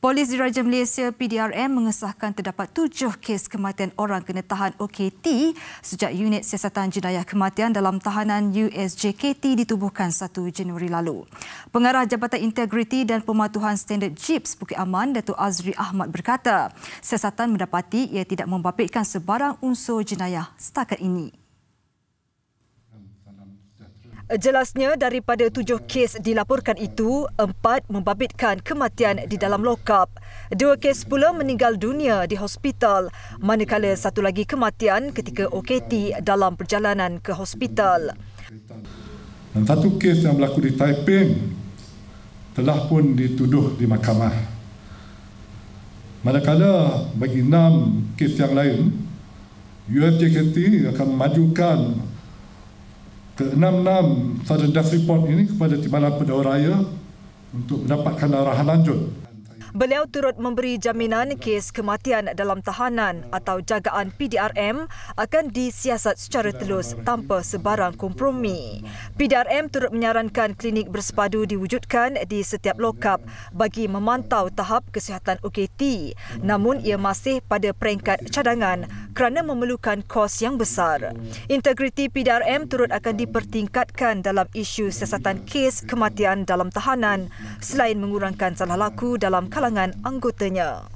Polis Diraja Malaysia PDRM mengesahkan terdapat tujuh kes kematian orang kena tahan OKT sejak unit siasatan jenayah kematian dalam tahanan USJKT ditubuhkan 1 Januari lalu. Pengarah Jabatan Integriti dan Pematuhan Standard JIPS Bukit Aman, Datuk Azri Ahmad berkata, siasatan mendapati ia tidak membabitkan sebarang unsur jenayah setakat ini. Jelasnya daripada tujuh kes dilaporkan itu, empat membabitkan kematian di dalam lokap. Dua kes pula meninggal dunia di hospital, manakala satu lagi kematian ketika OKT dalam perjalanan ke hospital. Dan satu kes yang berlaku di Taiping telah pun dituduh di mahkamah. Manakala bagi enam kes yang lain, USJKT akan memajukan ke-66 Sergeant Death Report ini kepada Timbalan Pedawa Raya untuk mendapatkan arahan lanjut. Beliau turut memberi jaminan kes kematian dalam tahanan atau jagaan PDRM akan disiasat secara telus tanpa sebarang kompromi. PDRM turut menyarankan klinik bersepadu diwujudkan di setiap lokap bagi memantau tahap kesihatan OKT namun ia masih pada peringkat cadangan kerana memerlukan kos yang besar. Integriti PDRM turut akan dipertingkatkan dalam isu siasatan kes kematian dalam tahanan selain mengurangkan salah laku dalam kalangan anggotanya.